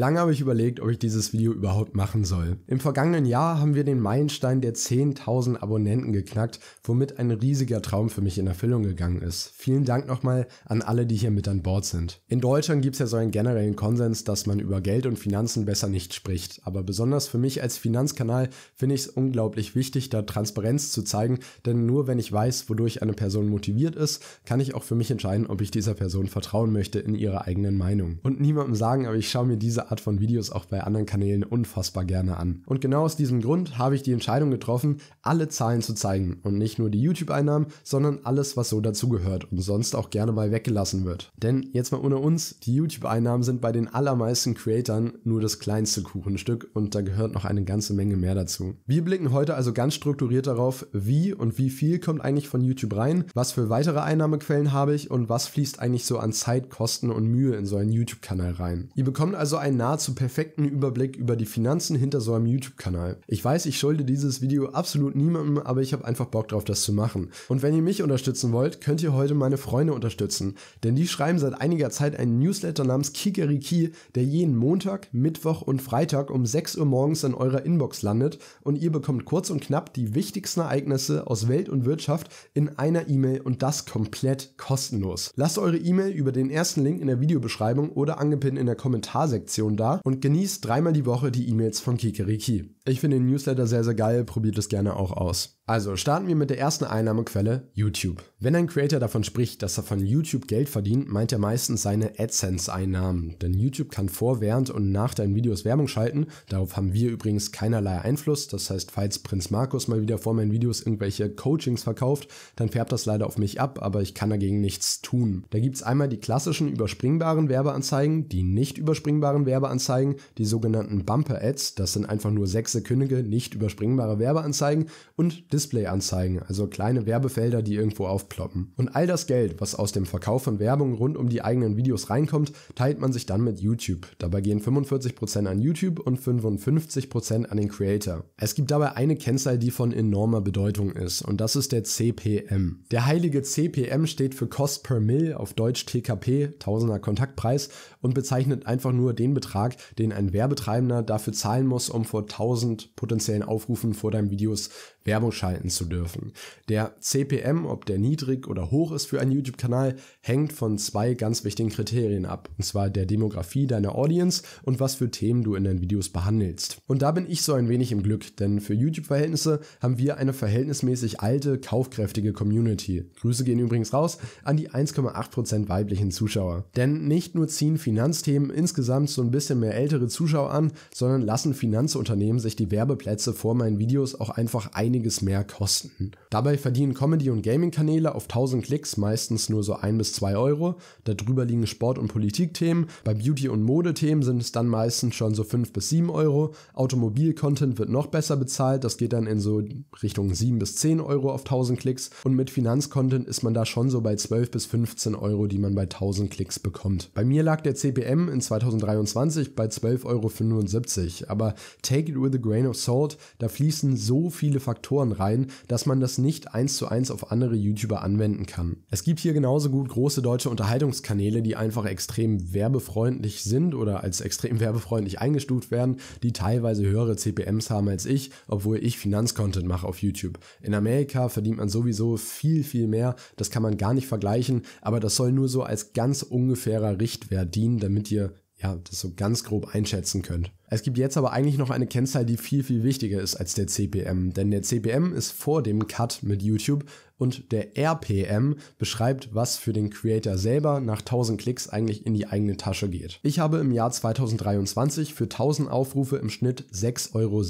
Lange habe ich überlegt, ob ich dieses Video überhaupt machen soll. Im vergangenen Jahr haben wir den Meilenstein der 10.000 Abonnenten geknackt, womit ein riesiger Traum für mich in Erfüllung gegangen ist. Vielen Dank nochmal an alle, die hier mit an Bord sind. In Deutschland gibt es ja so einen generellen Konsens, dass man über Geld und Finanzen besser nicht spricht. Aber besonders für mich als Finanzkanal finde ich es unglaublich wichtig, da Transparenz zu zeigen, denn nur wenn ich weiß, wodurch eine Person motiviert ist, kann ich auch für mich entscheiden, ob ich dieser Person vertrauen möchte in ihrer eigenen Meinung. Und niemandem sagen, aber ich schaue mir diese hat von Videos auch bei anderen Kanälen unfassbar gerne an. Und genau aus diesem Grund habe ich die Entscheidung getroffen, alle Zahlen zu zeigen und nicht nur die YouTube-Einnahmen, sondern alles, was so dazugehört und sonst auch gerne mal weggelassen wird. Denn jetzt mal ohne uns, die YouTube-Einnahmen sind bei den allermeisten Creatern nur das kleinste Kuchenstück und da gehört noch eine ganze Menge mehr dazu. Wir blicken heute also ganz strukturiert darauf, wie und wie viel kommt eigentlich von YouTube rein, was für weitere Einnahmequellen habe ich und was fließt eigentlich so an Zeit, Kosten und Mühe in so einen YouTube-Kanal rein. Ihr bekommt also einen nahezu perfekten Überblick über die Finanzen hinter so einem YouTube-Kanal. Ich weiß, ich schulde dieses Video absolut niemandem, aber ich habe einfach Bock drauf, das zu machen. Und wenn ihr mich unterstützen wollt, könnt ihr heute meine Freunde unterstützen, denn die schreiben seit einiger Zeit einen Newsletter namens Kikeriki, der jeden Montag, Mittwoch und Freitag um 6 Uhr morgens in eurer Inbox landet und ihr bekommt kurz und knapp die wichtigsten Ereignisse aus Welt und Wirtschaft in einer E-Mail und das komplett kostenlos. Lasst eure E-Mail über den ersten Link in der Videobeschreibung oder angepinnt in der Kommentarsektion Informationen da und genießt dreimal die Woche die E-Mails von Kikeriki. Ich finde den Newsletter sehr, sehr geil, probiert es gerne auch aus. Also starten wir mit der ersten Einnahmequelle, YouTube. Wenn ein Creator davon spricht, dass er von YouTube Geld verdient, meint er meistens seine AdSense-Einnahmen. Denn YouTube kann vor, während und nach deinen Videos Werbung schalten. Darauf haben wir übrigens keinerlei Einfluss. Das heißt, falls Prinz Markus mal wieder vor meinen Videos irgendwelche Coachings verkauft, dann färbt das leider auf mich ab, aber ich kann dagegen nichts tun. Da gibt es einmal die klassischen überspringbaren Werbeanzeigen, die nicht überspringbaren Werbeanzeigen. Werbeanzeigen, die sogenannten Bumper Ads, das sind einfach nur sechssekündige, nicht überspringbare Werbeanzeigen und Displayanzeigen, also kleine Werbefelder, die irgendwo aufploppen. Und all das Geld, was aus dem Verkauf von Werbung rund um die eigenen Videos reinkommt, teilt man sich dann mit YouTube. Dabei gehen 45% an YouTube und 55% an den Creator. Es gibt dabei eine Kennzahl, die von enormer Bedeutung ist und das ist der CPM. Der heilige CPM steht für Cost per Mill, auf Deutsch TKP, Tausender Kontaktpreis und bezeichnet einfach nur den Betrag, den ein Werbetreibender dafür zahlen muss, um vor 1000 potenziellen Aufrufen vor deinen Videos Werbung schalten zu dürfen. Der CPM, ob der niedrig oder hoch ist für einen YouTube-Kanal, hängt von zwei ganz wichtigen Kriterien ab. Und zwar der Demografie deiner Audience und was für Themen du in deinen Videos behandelst. Und da bin ich so ein wenig im Glück, denn für YouTube-Verhältnisse haben wir eine verhältnismäßig alte, kaufkräftige Community. Grüße gehen übrigens raus an die 1,8% weiblichen Zuschauer. Denn nicht nur ziehen Finanzthemen insgesamt so ein ein bisschen mehr ältere Zuschauer an, sondern lassen Finanzunternehmen sich die Werbeplätze vor meinen Videos auch einfach einiges mehr kosten. Dabei verdienen Comedy- und Gaming-Kanäle auf 1000 Klicks meistens nur so 1 bis 2 Euro, darüber liegen Sport- und Politikthemen, bei Beauty- und Modethemen sind es dann meistens schon so 5 bis 7 Euro, Automobil-Content wird noch besser bezahlt, das geht dann in so Richtung 7 bis 10 Euro auf 1000 Klicks und mit Finanzcontent ist man da schon so bei 12 bis 15 Euro, die man bei 1000 Klicks bekommt. Bei mir lag der CPM in 2023 bei 12,75 Euro. Aber take it with a grain of salt, da fließen so viele Faktoren rein, dass man das nicht eins zu eins auf andere YouTuber anwenden kann. Es gibt hier genauso gut große deutsche Unterhaltungskanäle, die einfach extrem werbefreundlich sind oder als extrem werbefreundlich eingestuft werden, die teilweise höhere CPMs haben als ich, obwohl ich Finanzcontent mache auf YouTube. In Amerika verdient man sowieso viel, viel mehr. Das kann man gar nicht vergleichen, aber das soll nur so als ganz ungefährer Richtwert dienen, damit ihr ja, das so ganz grob einschätzen könnt. Es gibt jetzt aber eigentlich noch eine Kennzahl, die viel, viel wichtiger ist als der CPM, denn der CPM ist vor dem Cut mit YouTube und der RPM beschreibt, was für den Creator selber nach 1000 Klicks eigentlich in die eigene Tasche geht. Ich habe im Jahr 2023 für 1000 Aufrufe im Schnitt 6,16 Euro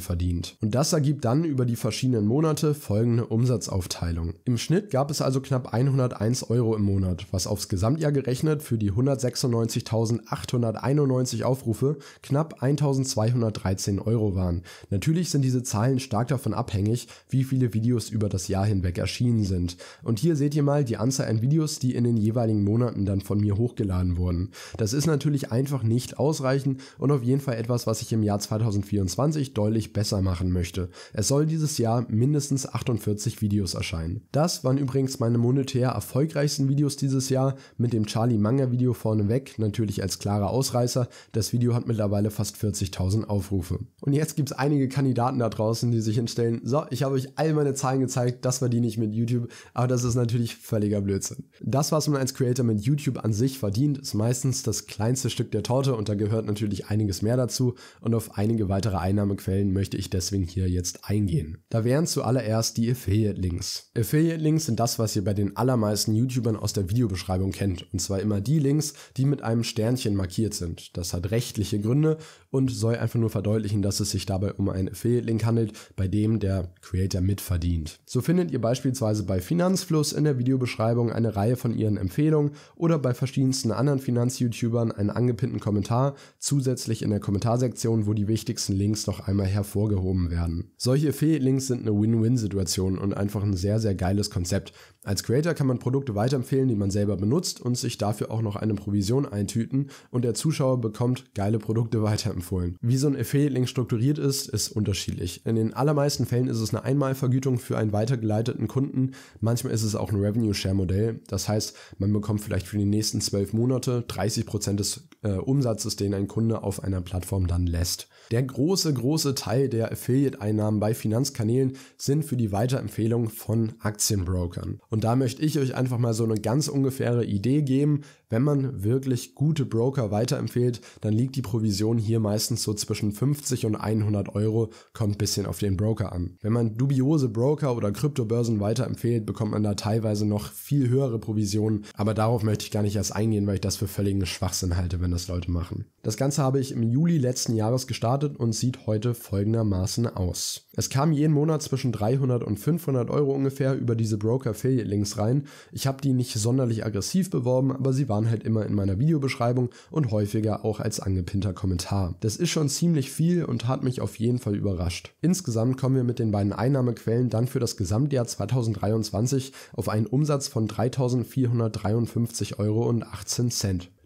verdient. Und das ergibt dann über die verschiedenen Monate folgende Umsatzaufteilung. Im Schnitt gab es also knapp 101 Euro im Monat, was aufs Gesamtjahr gerechnet für die 196.891 Aufrufe knapp 1213 Euro waren. Natürlich sind diese Zahlen stark davon abhängig, wie viele Videos über das Jahr hinweg erschienen sind. Und hier seht ihr mal die Anzahl an Videos, die in den jeweiligen Monaten dann von mir hochgeladen wurden. Das ist natürlich einfach nicht ausreichend und auf jeden Fall etwas, was ich im Jahr 2024 deutlich besser machen möchte. Es soll dieses Jahr mindestens 48 Videos erscheinen. Das waren übrigens meine monetär erfolgreichsten Videos dieses Jahr, mit dem Charlie Manga Video vorneweg, natürlich als klarer Ausreißer. Das Video hat mittlerweile fast fast 40.000 Aufrufe. Und jetzt gibt es einige Kandidaten da draußen, die sich hinstellen, so, ich habe euch all meine Zahlen gezeigt, das verdiene ich mit YouTube, aber das ist natürlich völliger Blödsinn. Das, was man als Creator mit YouTube an sich verdient, ist meistens das kleinste Stück der Torte und da gehört natürlich einiges mehr dazu und auf einige weitere Einnahmequellen möchte ich deswegen hier jetzt eingehen. Da wären zuallererst die Affiliate-Links. Affiliate-Links sind das, was ihr bei den allermeisten YouTubern aus der Videobeschreibung kennt und zwar immer die Links, die mit einem Sternchen markiert sind. Das hat rechtliche Gründe und soll einfach nur verdeutlichen, dass es sich dabei um einen Affiliate-Link handelt, bei dem der Creator mitverdient. So findet ihr beispielsweise bei Finanzfluss in der Videobeschreibung eine Reihe von ihren Empfehlungen oder bei verschiedensten anderen Finanz-YouTubern einen angepinnten Kommentar, zusätzlich in der Kommentarsektion, wo die wichtigsten Links noch einmal hervorgehoben werden. Solche Affiliate-Links sind eine Win-Win-Situation und einfach ein sehr, sehr geiles Konzept. Als Creator kann man Produkte weiterempfehlen, die man selber benutzt und sich dafür auch noch eine Provision eintüten und der Zuschauer bekommt geile Produkte weiter weiterempfohlen. Wie so ein Affiliate-Link strukturiert ist, ist unterschiedlich. In den allermeisten Fällen ist es eine Einmalvergütung für einen weitergeleiteten Kunden. Manchmal ist es auch ein Revenue-Share-Modell. Das heißt, man bekommt vielleicht für die nächsten zwölf Monate 30 Prozent des äh, Umsatzes, den ein Kunde auf einer Plattform dann lässt. Der große, große Teil der Affiliate-Einnahmen bei Finanzkanälen sind für die Weiterempfehlung von Aktienbrokern. Und da möchte ich euch einfach mal so eine ganz ungefähre Idee geben. Wenn man wirklich gute Broker weiterempfehlt, dann liegt die Provision hier hier meistens so zwischen 50 und 100 Euro, kommt ein bisschen auf den Broker an. Wenn man dubiose Broker oder Kryptobörsen weiterempfehlt, bekommt man da teilweise noch viel höhere Provisionen, aber darauf möchte ich gar nicht erst eingehen, weil ich das für völligen Schwachsinn halte, wenn das Leute machen. Das Ganze habe ich im Juli letzten Jahres gestartet und sieht heute folgendermaßen aus. Es kam jeden Monat zwischen 300 und 500 Euro ungefähr über diese Broker-Affiliate-Links rein. Ich habe die nicht sonderlich aggressiv beworben, aber sie waren halt immer in meiner Videobeschreibung und häufiger auch als angepinnter Kommentar das ist schon ziemlich viel und hat mich auf jeden Fall überrascht. Insgesamt kommen wir mit den beiden Einnahmequellen dann für das Gesamtjahr 2023 auf einen Umsatz von 3.453,18 Euro.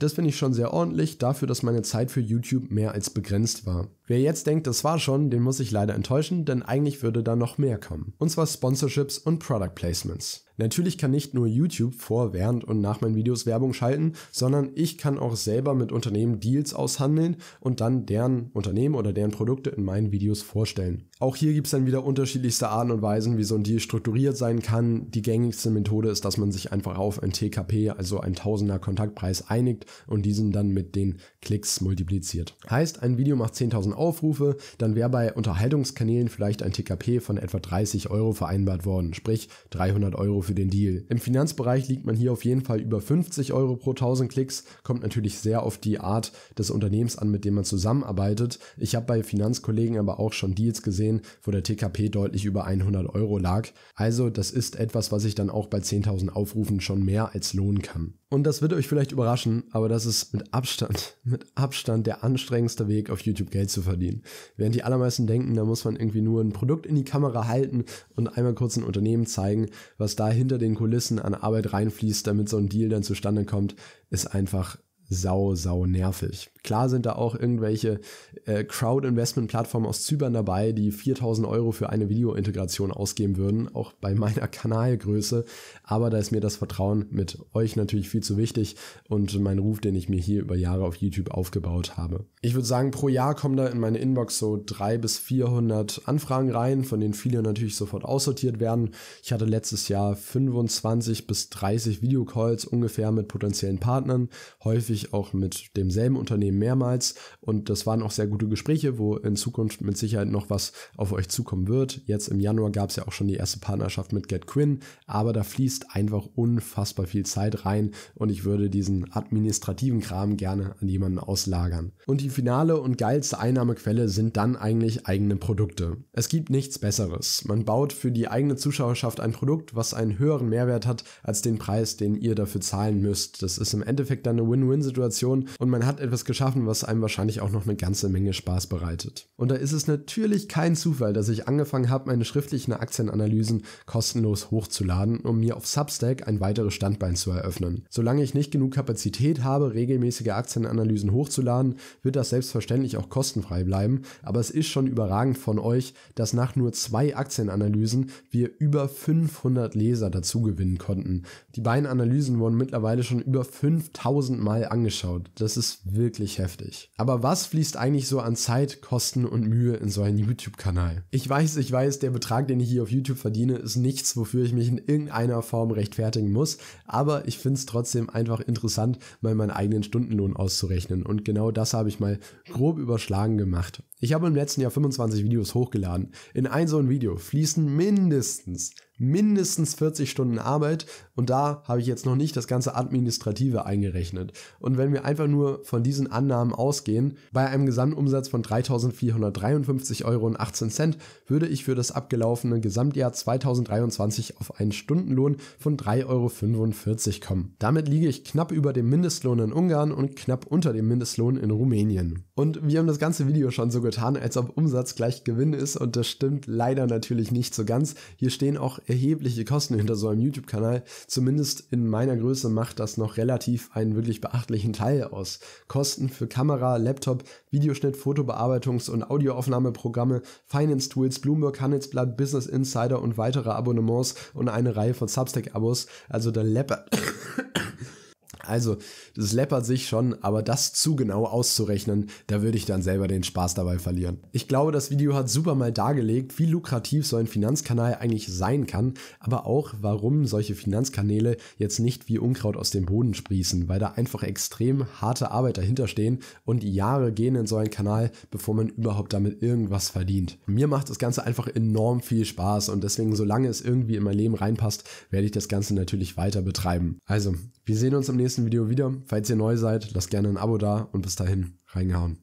Das finde ich schon sehr ordentlich, dafür, dass meine Zeit für YouTube mehr als begrenzt war. Wer jetzt denkt, das war schon, den muss ich leider enttäuschen, denn eigentlich würde da noch mehr kommen. Und zwar Sponsorships und Product Placements. Natürlich kann nicht nur YouTube vor, während und nach meinen Videos Werbung schalten, sondern ich kann auch selber mit Unternehmen Deals aushandeln und dann deren Unternehmen oder deren Produkte in meinen Videos vorstellen. Auch hier gibt es dann wieder unterschiedlichste Arten und Weisen, wie so ein Deal strukturiert sein kann. Die gängigste Methode ist, dass man sich einfach auf ein TKP, also ein Tausender Kontaktpreis einigt und diesen dann mit den Klicks multipliziert. Heißt, ein Video macht 10.000 Aufrufe, dann wäre bei Unterhaltungskanälen vielleicht ein TKP von etwa 30 Euro vereinbart worden, sprich 300 Euro für den Deal. Im Finanzbereich liegt man hier auf jeden Fall über 50 Euro pro 1000 Klicks, kommt natürlich sehr auf die Art des Unternehmens an, mit dem man zusammenarbeitet. Ich habe bei Finanzkollegen aber auch schon Deals gesehen, wo der TKP deutlich über 100 Euro lag. Also das ist etwas, was ich dann auch bei 10.000 Aufrufen schon mehr als lohnen kann. Und das wird euch vielleicht überraschen, aber aber das ist mit Abstand, mit Abstand der anstrengendste Weg, auf YouTube Geld zu verdienen. Während die allermeisten denken, da muss man irgendwie nur ein Produkt in die Kamera halten und einmal kurz ein Unternehmen zeigen, was da hinter den Kulissen an Arbeit reinfließt, damit so ein Deal dann zustande kommt, ist einfach sau, sau nervig. Klar sind da auch irgendwelche äh, Crowd-Investment-Plattformen aus Zypern dabei, die 4000 Euro für eine Videointegration ausgeben würden, auch bei meiner Kanalgröße. Aber da ist mir das Vertrauen mit euch natürlich viel zu wichtig und mein Ruf, den ich mir hier über Jahre auf YouTube aufgebaut habe. Ich würde sagen, pro Jahr kommen da in meine Inbox so 300 bis 400 Anfragen rein, von denen viele natürlich sofort aussortiert werden. Ich hatte letztes Jahr 25 bis 30 Videocalls ungefähr mit potenziellen Partnern, häufig ich auch mit demselben Unternehmen mehrmals und das waren auch sehr gute Gespräche, wo in Zukunft mit Sicherheit noch was auf euch zukommen wird. Jetzt im Januar gab es ja auch schon die erste Partnerschaft mit GetQuinn, aber da fließt einfach unfassbar viel Zeit rein und ich würde diesen administrativen Kram gerne an jemanden auslagern. Und die finale und geilste Einnahmequelle sind dann eigentlich eigene Produkte. Es gibt nichts Besseres. Man baut für die eigene Zuschauerschaft ein Produkt, was einen höheren Mehrwert hat als den Preis, den ihr dafür zahlen müsst. Das ist im Endeffekt dann eine Win-Win-Situation Situation und man hat etwas geschaffen, was einem wahrscheinlich auch noch eine ganze Menge Spaß bereitet. Und da ist es natürlich kein Zufall, dass ich angefangen habe, meine schriftlichen Aktienanalysen kostenlos hochzuladen, um mir auf Substack ein weiteres Standbein zu eröffnen. Solange ich nicht genug Kapazität habe, regelmäßige Aktienanalysen hochzuladen, wird das selbstverständlich auch kostenfrei bleiben, aber es ist schon überragend von euch, dass nach nur zwei Aktienanalysen wir über 500 Leser dazu gewinnen konnten. Die beiden Analysen wurden mittlerweile schon über 5000 Mal angefangen angeschaut. Das ist wirklich heftig. Aber was fließt eigentlich so an Zeit, Kosten und Mühe in so einen YouTube-Kanal? Ich weiß, ich weiß, der Betrag, den ich hier auf YouTube verdiene, ist nichts, wofür ich mich in irgendeiner Form rechtfertigen muss. Aber ich finde es trotzdem einfach interessant, mal meinen eigenen Stundenlohn auszurechnen. Und genau das habe ich mal grob überschlagen gemacht. Ich habe im letzten Jahr 25 Videos hochgeladen. In ein so ein Video fließen mindestens mindestens 40 Stunden Arbeit und da habe ich jetzt noch nicht das ganze Administrative eingerechnet. Und wenn wir einfach nur von diesen Annahmen ausgehen, bei einem Gesamtumsatz von 3.453,18 Euro würde ich für das abgelaufene Gesamtjahr 2023 auf einen Stundenlohn von 3,45 Euro kommen. Damit liege ich knapp über dem Mindestlohn in Ungarn und knapp unter dem Mindestlohn in Rumänien. Und wir haben das ganze Video schon so getan, als ob Umsatz gleich Gewinn ist und das stimmt leider natürlich nicht so ganz. Hier stehen auch erhebliche Kosten hinter so einem YouTube-Kanal. Zumindest in meiner Größe macht das noch relativ einen wirklich beachtlichen Teil aus. Kosten für Kamera, Laptop, Videoschnitt, Fotobearbeitungs- und Audioaufnahmeprogramme, Finance-Tools, Bloomberg, Handelsblatt, Business Insider und weitere Abonnements und eine Reihe von Substack-Abos. Also der läppert also, das läppert sich schon, aber das zu genau auszurechnen, da würde ich dann selber den Spaß dabei verlieren. Ich glaube, das Video hat super mal dargelegt, wie lukrativ so ein Finanzkanal eigentlich sein kann, aber auch, warum solche Finanzkanäle jetzt nicht wie Unkraut aus dem Boden sprießen, weil da einfach extrem harte Arbeit dahinter stehen und Jahre gehen in so einen Kanal, bevor man überhaupt damit irgendwas verdient. Mir macht das Ganze einfach enorm viel Spaß und deswegen, solange es irgendwie in mein Leben reinpasst, werde ich das Ganze natürlich weiter betreiben. Also, wir sehen uns im nächsten Video wieder. Falls ihr neu seid, lasst gerne ein Abo da und bis dahin reingehauen.